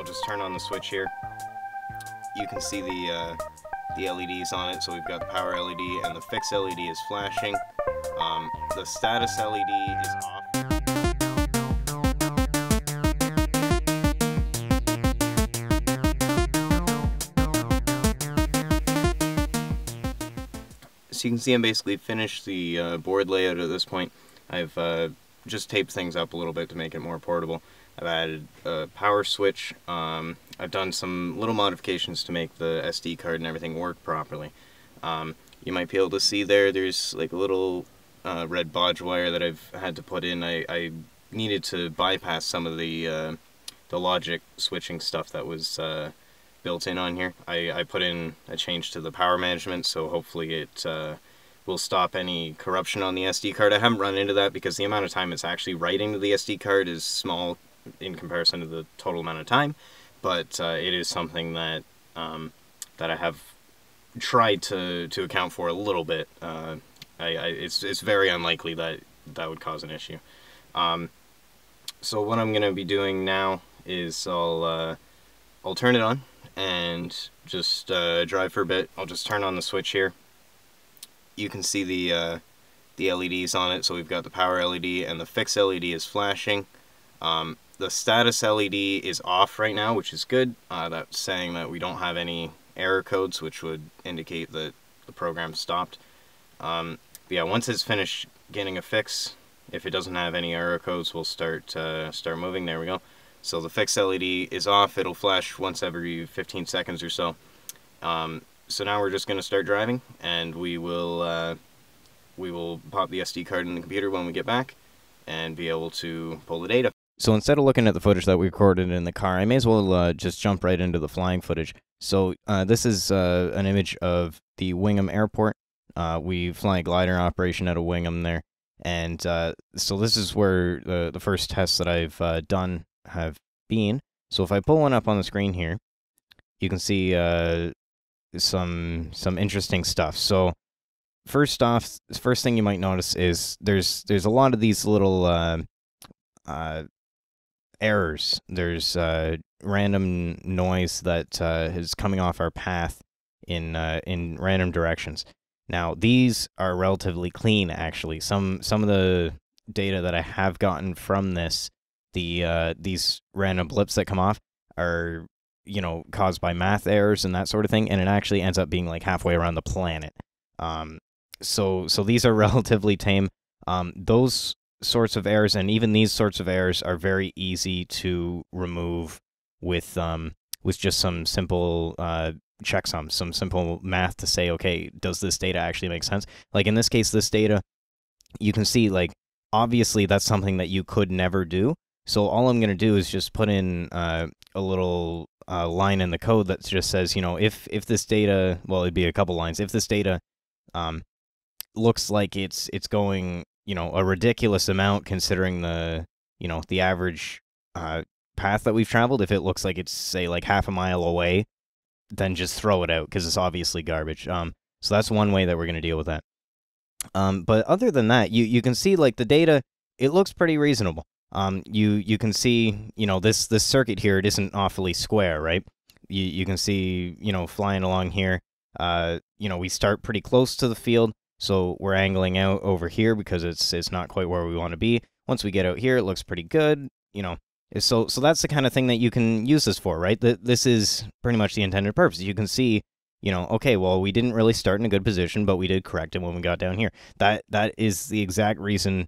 I'll just turn on the switch here. You can see the, uh, the LEDs on it, so we've got the power LED and the fix LED is flashing. Um, the status LED is off. So you can see I'm basically finished the uh, board layout at this point. I've uh, just taped things up a little bit to make it more portable. I've added a power switch. Um, I've done some little modifications to make the SD card and everything work properly. Um, you might be able to see there, there's like a little uh, red bodge wire that I've had to put in. I, I needed to bypass some of the uh, the logic switching stuff that was uh, built in on here. I, I put in a change to the power management, so hopefully it uh, will stop any corruption on the SD card. I haven't run into that because the amount of time it's actually writing to the SD card is small in comparison to the total amount of time, but uh, it is something that um, that I have tried to, to account for a little bit. Uh, I, I, it's, it's very unlikely that that would cause an issue. Um, so what I'm going to be doing now is I'll, uh, I'll turn it on and just uh, drive for a bit. I'll just turn on the switch here. You can see the, uh, the LEDs on it, so we've got the power LED and the fix LED is flashing. Um, the status LED is off right now, which is good. Uh, that's saying that we don't have any error codes, which would indicate that the program stopped. Um, yeah, once it's finished getting a fix, if it doesn't have any error codes, we'll start uh, start moving. There we go. So the fix LED is off. It'll flash once every 15 seconds or so. Um, so now we're just going to start driving, and we will uh, we will pop the SD card in the computer when we get back, and be able to pull the data. So instead of looking at the footage that we recorded in the car, I may as well uh, just jump right into the flying footage. So uh, this is uh, an image of the Wingham Airport. Uh, we fly a glider operation out of Wingham there. And uh, so this is where the, the first tests that I've uh, done have been. So if I pull one up on the screen here, you can see some some interesting stuff. So first off, first thing you might notice is there's there's a lot of these little errors. There's uh, random noise that uh, is coming off our path in uh, in random directions. Now these are relatively clean, actually. Some some of the data that I have gotten from this, the uh, these random blips that come off are you know caused by math errors and that sort of thing, and it actually ends up being like halfway around the planet. Um, so so these are relatively tame. Um, those sorts of errors and even these sorts of errors are very easy to remove with um, with just some simple uh, checksum, some simple math to say, okay, does this data actually make sense? Like in this case, this data, you can see like obviously that's something that you could never do. So all I'm going to do is just put in uh, a little uh, line in the code that just says, you know, if if this data, well, it'd be a couple lines. If this data um, looks like it's it's going you know a ridiculous amount considering the you know the average uh, path that we've traveled. If it looks like it's say like half a mile away, then just throw it out because it's obviously garbage. Um, so that's one way that we're going to deal with that. Um, but other than that, you you can see like the data. It looks pretty reasonable. Um, you you can see you know this this circuit here. It isn't awfully square, right? You you can see you know flying along here. Uh, you know we start pretty close to the field. So we're angling out over here because it's it's not quite where we want to be. Once we get out here, it looks pretty good, you know. So so that's the kind of thing that you can use this for, right? That this is pretty much the intended purpose. You can see, you know, okay, well, we didn't really start in a good position, but we did correct it when we got down here. That that is the exact reason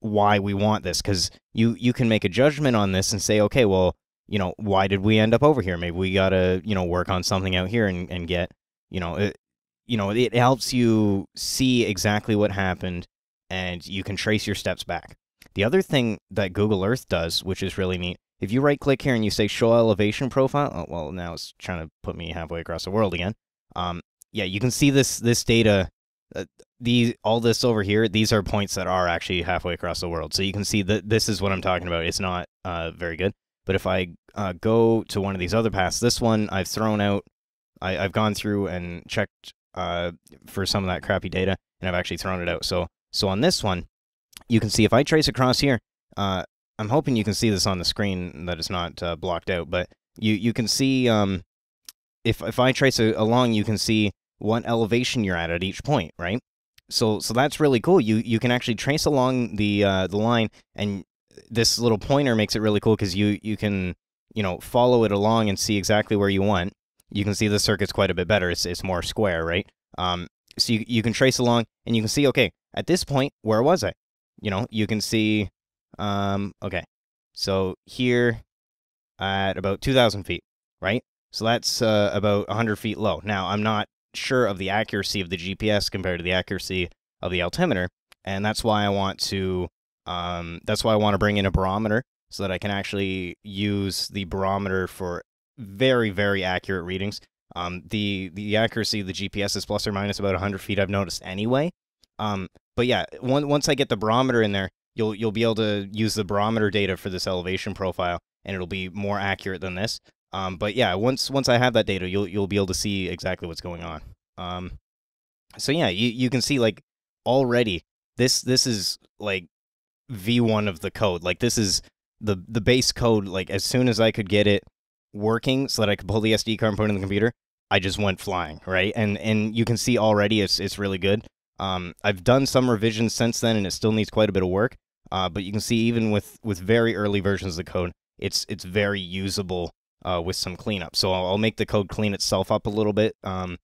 why we want this cuz you you can make a judgment on this and say, okay, well, you know, why did we end up over here? Maybe we got to, you know, work on something out here and and get you know, it, you know, it helps you see exactly what happened and you can trace your steps back. The other thing that Google Earth does, which is really neat, if you right click here and you say show elevation profile, oh, well, now it's trying to put me halfway across the world again. Um, yeah, you can see this this data, uh, these all this over here. These are points that are actually halfway across the world, so you can see that this is what I'm talking about. It's not uh, very good, but if I uh, go to one of these other paths, this one I've thrown out. I, I've gone through and checked uh, for some of that crappy data, and I've actually thrown it out. So, so on this one, you can see if I trace across here, uh, I'm hoping you can see this on the screen that it's not uh, blocked out, but you, you can see um, if, if I trace a, along, you can see what elevation you're at at each point, right? So, so that's really cool. You, you can actually trace along the, uh, the line, and this little pointer makes it really cool because you, you can you know follow it along and see exactly where you want you can see the circuit's quite a bit better. It's, it's more square, right? Um, so you, you can trace along and you can see, okay, at this point, where was I? You know, you can see, um, okay, so here at about 2,000 feet, right? So that's uh, about 100 feet low. Now, I'm not sure of the accuracy of the GPS compared to the accuracy of the altimeter, and that's why I want to um, that's why I want to bring in a barometer so that I can actually use the barometer for very very accurate readings. Um, the the accuracy of the GPS is plus or minus about 100 feet. I've noticed anyway. Um, but yeah, one, once I get the barometer in there, you'll you'll be able to use the barometer data for this elevation profile, and it'll be more accurate than this. Um, but yeah, once once I have that data, you'll you'll be able to see exactly what's going on. Um, so yeah, you you can see like already this this is like V1 of the code. Like this is the the base code. Like as soon as I could get it working so that I could pull the SD card and put it in the computer, I just went flying, right? And and you can see already it's it's really good. Um, I've done some revisions since then, and it still needs quite a bit of work. Uh, but you can see even with with very early versions of the code, it's it's very usable uh, with some cleanup. So I'll, I'll, make the code clean itself up a little bit. Um,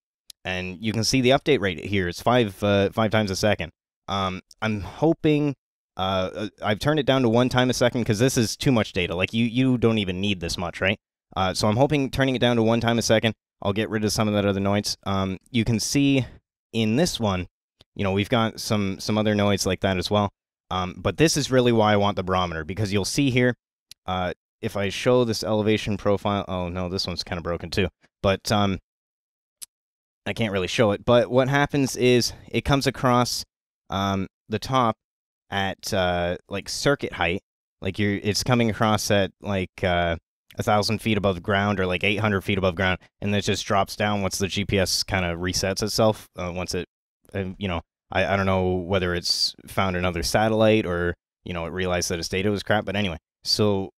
and you can see the update rate here. It's five uh, five times a second. Um, I'm hoping uh, uh I've turned it down to one time a second because this is too much data. Like you you don't even need this much, right? Uh, so I'm hoping turning it down to one time a second, I'll get rid of some of that other noise. Um, you can see in this one, you know, we've got some, some other noise like that as well. Um, but this is really why I want the barometer, because you'll see here, uh, if I show this elevation profile, oh no, this one's kind of broken too. But um, I can't really show it. But what happens is it comes across um, the top at uh, like circuit height. Like you're, it's coming across at like uh, a thousand feet above ground or like 800 feet above ground, and it just drops down once the GPS kind of resets itself. Uh, once it, uh, you know, I, I don't know whether it's found another satellite or you know it realized that its data was crap. But anyway, so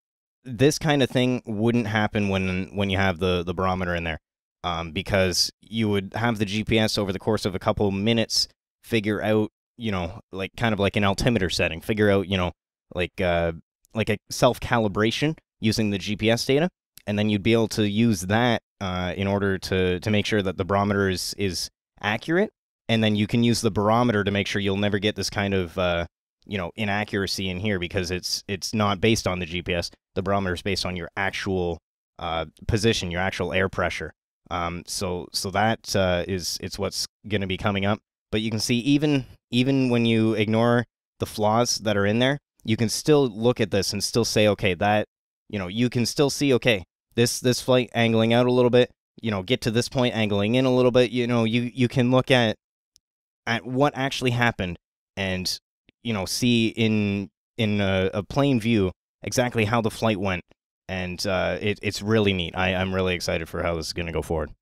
this kind of thing wouldn't happen when when you have the the barometer in there, um, because you would have the GPS over the course of a couple minutes figure out you know like kind of like an altimeter setting, figure out you know like uh, like a self calibration using the GPS data, and then you'd be able to use that uh, in order to to make sure that the barometer is is accurate, and then you can use the barometer to make sure you'll never get this kind of uh, you know inaccuracy in here because it's it's not based on the GPS. The barometer is based on your actual uh, position, your actual air pressure. Um, so so that uh, is it's what's going to be coming up. But you can see even even when you ignore the flaws that are in there, you can still look at this and still say, okay, that you know, you can still see, okay, this this flight angling out a little bit, you know, get to this point angling in a little bit, you know, you you can look at at what actually happened and you know, see in in a, a plain view exactly how the flight went. And uh, it, it's really neat. I, I'm really excited for how this is going to go forward.